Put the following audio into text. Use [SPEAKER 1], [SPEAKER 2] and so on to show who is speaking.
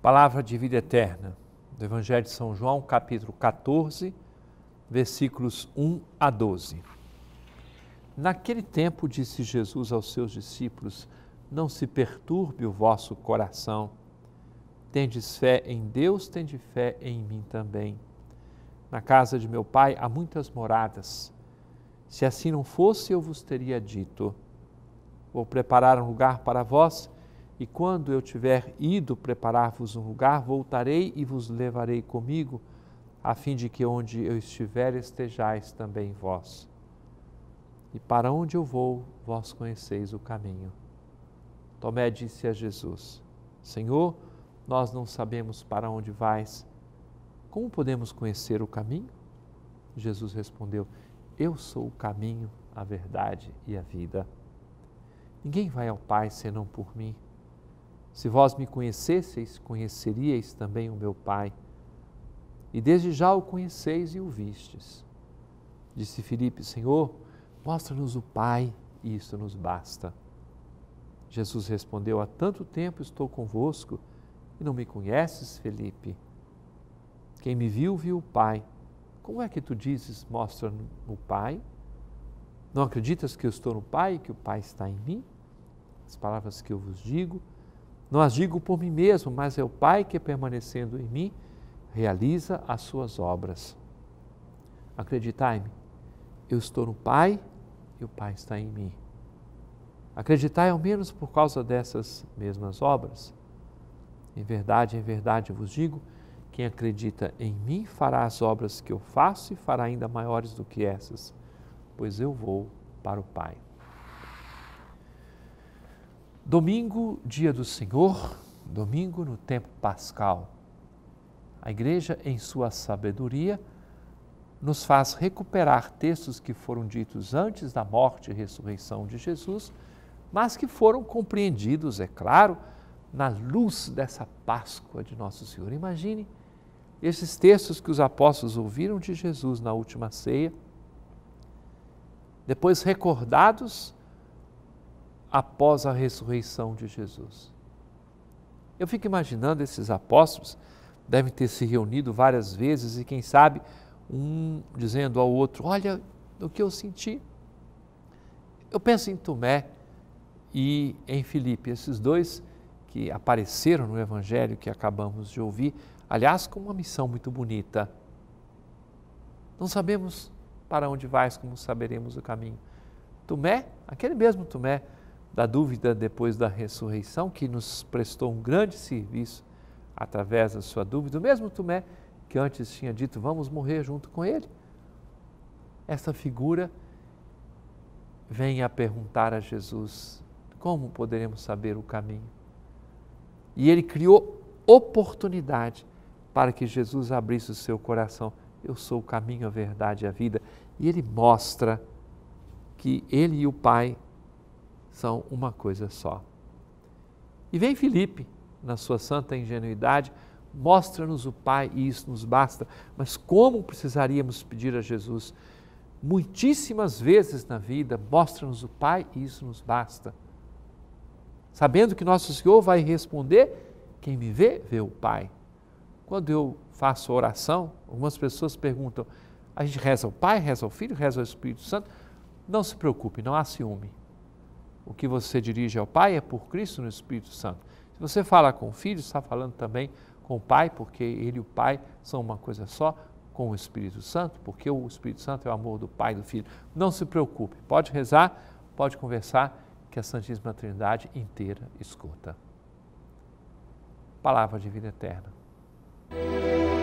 [SPEAKER 1] Palavra de vida eterna, do Evangelho de São João, capítulo 14, versículos 1 a 12. Naquele tempo disse Jesus aos seus discípulos: Não se perturbe o vosso coração. Tendes fé em Deus, tende fé em mim também. Na casa de meu pai há muitas moradas. Se assim não fosse, eu vos teria dito: Vou preparar um lugar para vós e quando eu tiver ido preparar-vos um lugar, voltarei e vos levarei comigo, a fim de que onde eu estiver estejais também vós. E para onde eu vou, vós conheceis o caminho. Tomé disse a Jesus: Senhor, nós não sabemos para onde vais. Como podemos conhecer o caminho? Jesus respondeu: Eu sou o caminho, a verdade e a vida. Ninguém vai ao Pai senão por mim. Se vós me conhecesseis, conheceríeis também o meu Pai. E desde já o conheceis e o vistes. Disse Filipe: Senhor, mostra-nos o Pai, e isso nos basta. Jesus respondeu: Há tanto tempo estou convosco e não me conheces, Felipe. Quem me viu, viu o Pai. Como é que tu dizes, mostra o Pai? Não acreditas que eu estou no Pai e que o Pai está em mim? As palavras que eu vos digo não as digo por mim mesmo, mas é o Pai que, permanecendo em mim, realiza as suas obras. Acreditai-me, eu estou no Pai e o Pai está em mim. Acreditai ao menos por causa dessas mesmas obras. Em verdade, em verdade vos digo: quem acredita em mim fará as obras que eu faço e fará ainda maiores do que essas, pois eu vou para o Pai. Domingo, dia do Senhor, domingo no tempo pascal. A igreja, em sua sabedoria, nos faz recuperar textos que foram ditos antes da morte e ressurreição de Jesus, mas que foram compreendidos, é claro, na luz dessa Páscoa de Nosso Senhor. Imagine esses textos que os apóstolos ouviram de Jesus na última ceia, depois recordados após a ressurreição de Jesus. Eu fico imaginando esses apóstolos devem ter se reunido várias vezes e quem sabe um dizendo ao outro: "Olha o que eu senti". Eu penso em Tomé e em Filipe, esses dois que apareceram no evangelho que acabamos de ouvir, aliás, com uma missão muito bonita. Não sabemos para onde vais, como saberemos o caminho. Tomé, aquele mesmo Tomé, da dúvida depois da ressurreição, que nos prestou um grande serviço através da sua dúvida, o mesmo Tomé que antes tinha dito vamos morrer junto com ele. Essa figura vem a perguntar a Jesus como poderemos saber o caminho. E ele criou oportunidade para que Jesus abrisse o seu coração. Eu sou o caminho, a verdade e a vida. E ele mostra que ele e o Pai são uma coisa só. E vem Felipe, na sua santa ingenuidade, mostra-nos o Pai e isso nos basta. Mas como precisaríamos pedir a Jesus? Muitíssimas vezes na vida, mostra-nos o Pai e isso nos basta. Sabendo que nosso Senhor vai responder: quem me vê, vê o Pai. Quando eu faço oração, algumas pessoas perguntam: a gente reza o Pai, reza o Filho, reza o Espírito Santo. Não se preocupe, não há ciúme o que você dirige ao Pai é por Cristo no Espírito Santo. Se você fala com o Filho, está falando também com o Pai, porque ele e o Pai são uma coisa só, com o Espírito Santo, porque o Espírito Santo é o amor do Pai e do Filho. Não se preocupe, pode rezar, pode conversar, que a Santíssima Trindade inteira escuta. Palavra de vida eterna.